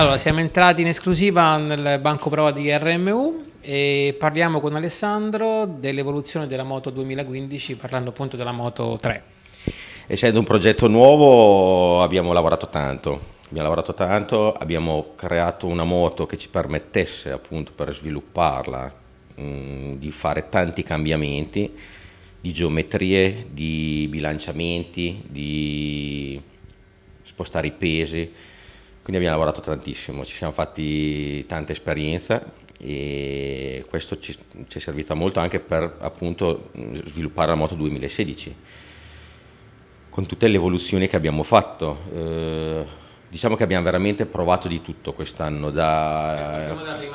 Allora, siamo entrati in esclusiva nel banco prova di RMU e parliamo con Alessandro dell'evoluzione della moto 2015, parlando appunto della moto 3. Essendo un progetto nuovo abbiamo lavorato tanto, abbiamo lavorato tanto, abbiamo creato una moto che ci permettesse appunto per svilupparla mh, mm, di fare tanti cambiamenti di geometrie, di bilanciamenti, di spostare i pesi, quindi abbiamo lavorato tantissimo, ci siamo fatti tanta esperienza e questo ci, ci è servito molto anche per appunto sviluppare la moto 2016 con tutte le evoluzioni che abbiamo fatto. Eh, diciamo che abbiamo veramente provato di tutto quest'anno, da, cioè.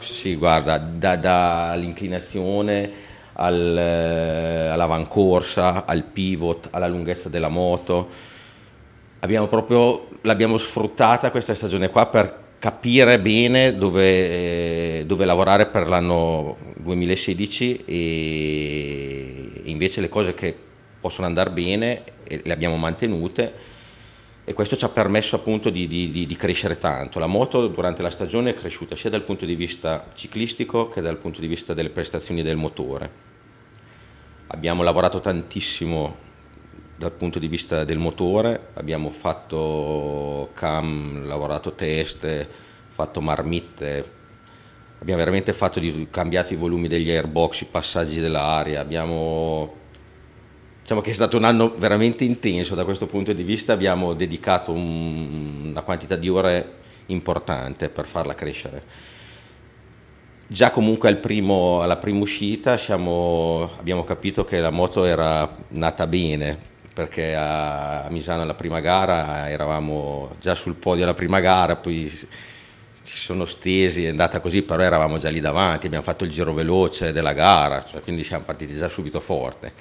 sì, guarda, dall'inclinazione da, eh, all'avancorsa, al pivot, alla lunghezza della moto abbiamo proprio, l'abbiamo sfruttata questa stagione qua per capire bene dove, eh, dove lavorare per l'anno 2016 e invece le cose che possono andare bene eh, le abbiamo mantenute e questo ci ha permesso appunto di, di, di, crescere tanto. La moto durante la stagione è cresciuta sia dal punto di vista ciclistico che dal punto di vista delle prestazioni del motore. Abbiamo lavorato tantissimo dal punto di vista del motore abbiamo fatto cam, lavorato test, fatto marmitte, abbiamo veramente fatto di, cambiato i volumi degli airbox, i passaggi dell'aria, abbiamo diciamo che è stato un anno veramente intenso da questo punto di vista, abbiamo dedicato un, una quantità di ore importante per farla crescere. Già comunque al primo, alla prima uscita siamo, abbiamo capito che la moto era nata bene, perché a Misano alla prima gara eravamo già sul podio alla prima gara, poi ci sono stesi, è andata così, però eravamo già lì davanti, abbiamo fatto il giro veloce della gara, cioè quindi siamo partiti già subito forte.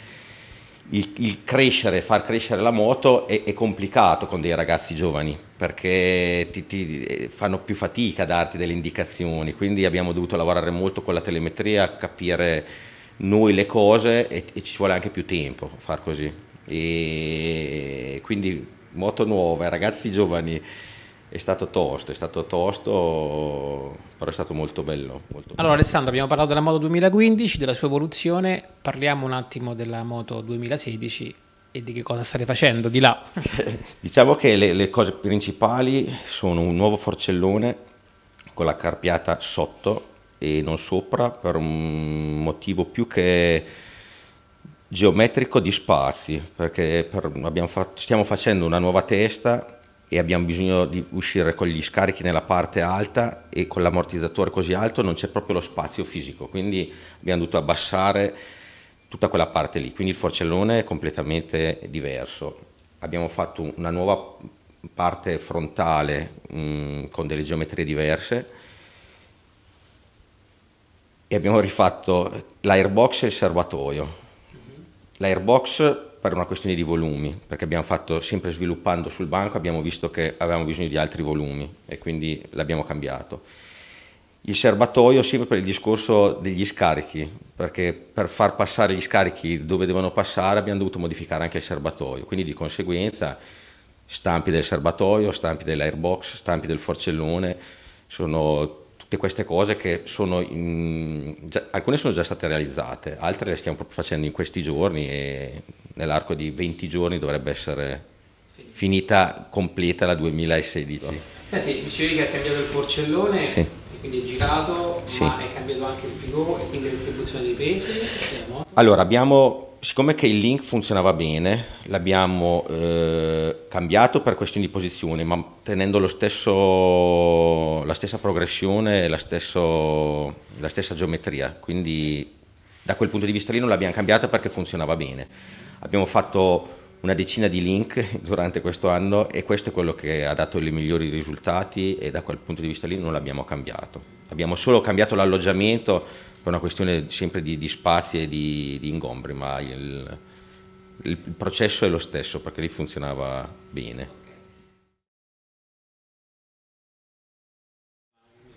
Il, il crescere, far crescere la moto è, è, complicato con dei ragazzi giovani perché ti, ti eh, fanno più fatica a darti delle indicazioni, quindi abbiamo dovuto lavorare molto con la telemetria, capire noi le cose e, e ci vuole anche più tempo far così. E quindi moto nuova, ragazzi giovani, è stato tosto, è stato tosto, però è stato molto bello. Molto allora bello. Alessandro, abbiamo parlato della moto 2015, della sua evoluzione, parliamo un attimo della moto 2016 e di che cosa state facendo di là. diciamo che le, le cose principali sono un nuovo forcellone con la carpiata sotto e non sopra per un motivo più che geometrico di spazi, perché per, fatto, stiamo facendo una nuova testa e abbiamo bisogno di uscire con gli scarichi nella parte alta e con l'ammortizzatore così alto non c'è proprio lo spazio fisico, quindi abbiamo dovuto abbassare tutta quella parte lì, quindi il forcellone è completamente diverso. Abbiamo fatto una nuova parte frontale mh, mm, con delle geometrie diverse e abbiamo rifatto l'airbox e il serbatoio L'airbox per una questione di volumi, perché abbiamo fatto sempre sviluppando sul banco, abbiamo visto che avevamo bisogno di altri volumi e quindi l'abbiamo cambiato. Il serbatoio sempre per il discorso degli scarichi, perché per far passare gli scarichi dove devono passare abbiamo dovuto modificare anche il serbatoio, quindi di conseguenza stampi del serbatoio, stampi dell'airbox, stampi del forcellone, sono tutte queste cose che sono, in, già, alcune sono già state realizzate, altre le stiamo proprio facendo in questi giorni e nell'arco di 20 giorni dovrebbe essere finita completa la 2016. Senti, dicevi che ha cambiato il porcellone, sì. quindi è girato, sì. ma è cambiato anche il pivot e quindi la distribuzione dei pesi. Abbiamo... Allora, abbiamo siccome che il link funzionava bene, l'abbiamo eh, cambiato per questioni di posizione, ma tenendo stesso, la stessa progressione e la, la stessa geometria. Quindi da quel punto di vista lì non l'abbiamo cambiata perché funzionava bene. Abbiamo fatto una decina di link durante questo anno e questo è quello che ha dato i migliori risultati e da quel punto di vista lì non l'abbiamo cambiato. Abbiamo solo cambiato l'alloggiamento è una questione sempre di, di spazi e di, di ingombri, ma il, il processo è lo stesso perché lì funzionava bene.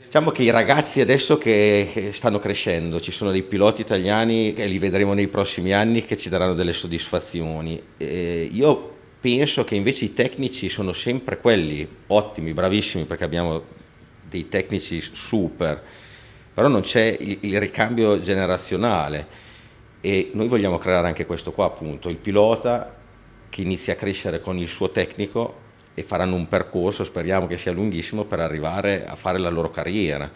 Diciamo che i ragazzi adesso che stanno crescendo, ci sono dei piloti italiani e li vedremo nei prossimi anni che ci daranno delle soddisfazioni. E io penso che invece i tecnici sono sempre quelli ottimi, bravissimi, perché abbiamo dei tecnici super, però non c'è il, il ricambio generazionale e noi vogliamo creare anche questo qua appunto, il pilota che inizia a crescere con il suo tecnico e faranno un percorso, speriamo che sia lunghissimo, per arrivare a fare la loro carriera.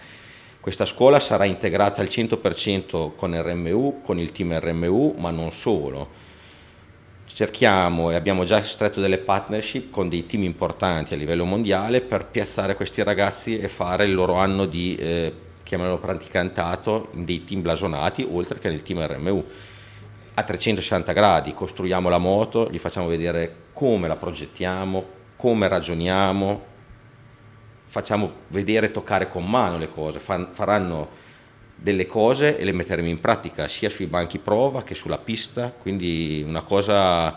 Questa scuola sarà integrata al 100% con RMU, con il team RMU, ma non solo. Cerchiamo e abbiamo già stretto delle partnership con dei team importanti a livello mondiale per piazzare questi ragazzi e fare il loro anno di eh, chiamano praticantato dei team blasonati oltre che nel team RMU. A 360 gradi costruiamo la moto, gli facciamo vedere come la progettiamo, come ragioniamo, facciamo vedere e toccare con mano le cose, faranno delle cose e le metteremo in pratica sia sui banchi prova che sulla pista, quindi una cosa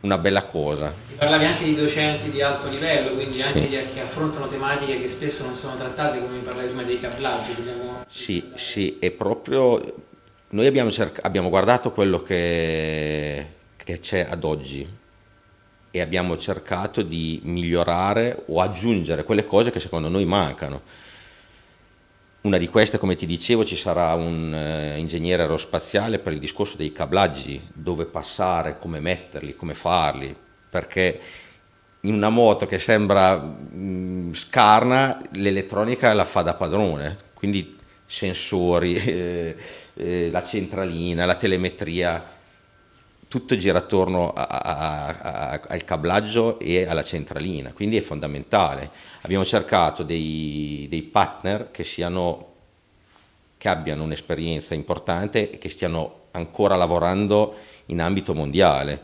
una bella cosa. Parlavi anche di docenti di alto livello, quindi anche sì. di, che affrontano tematiche che spesso non sono trattate, come parlavi prima dei cablaggi. Sì, sì, è proprio... Noi abbiamo, cerc... abbiamo guardato quello che, che c'è ad oggi e abbiamo cercato di migliorare o aggiungere quelle cose che secondo noi mancano una di queste, come ti dicevo, ci sarà un eh, ingegnere aerospaziale per il discorso dei cablaggi, dove passare, come metterli, come farli, perché in una moto che sembra mh, mm, scarna, l'elettronica la fa da padrone, quindi sensori, eh, eh, la centralina, la telemetria, tutto gira attorno a, a, a, al cablaggio e alla centralina, quindi è fondamentale. Abbiamo cercato dei, dei partner che, siano, che abbiano un'esperienza importante e che stiano ancora lavorando in ambito mondiale,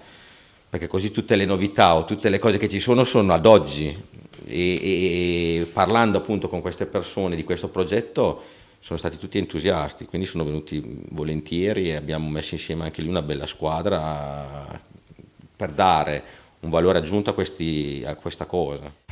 perché così tutte le novità o tutte le cose che ci sono sono ad oggi e, e parlando appunto con queste persone di questo progetto sono stati tutti entusiasti, quindi sono venuti volentieri e abbiamo messo insieme anche lì una bella squadra per dare un valore aggiunto a, questi, a questa cosa.